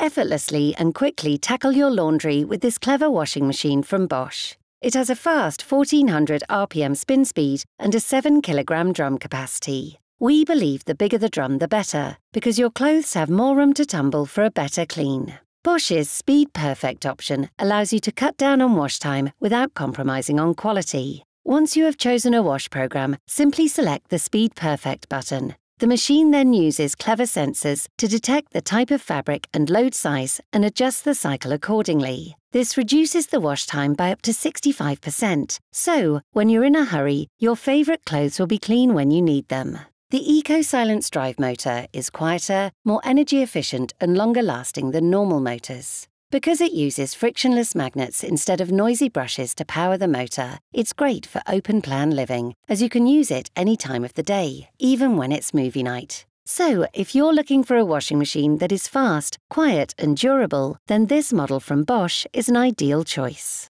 Effortlessly and quickly tackle your laundry with this clever washing machine from Bosch. It has a fast 1400 RPM spin speed and a 7 kilogram drum capacity. We believe the bigger the drum, the better, because your clothes have more room to tumble for a better clean. Bosch's Speed Perfect option allows you to cut down on wash time without compromising on quality. Once you have chosen a wash program, simply select the Speed Perfect button the machine then uses clever sensors to detect the type of fabric and load size and adjust the cycle accordingly. This reduces the wash time by up to 65%, so when you're in a hurry, your favourite clothes will be clean when you need them. The Eco Silence drive motor is quieter, more energy efficient and longer lasting than normal motors. Because it uses frictionless magnets instead of noisy brushes to power the motor, it's great for open plan living, as you can use it any time of the day, even when it's movie night. So, if you're looking for a washing machine that is fast, quiet, and durable, then this model from Bosch is an ideal choice.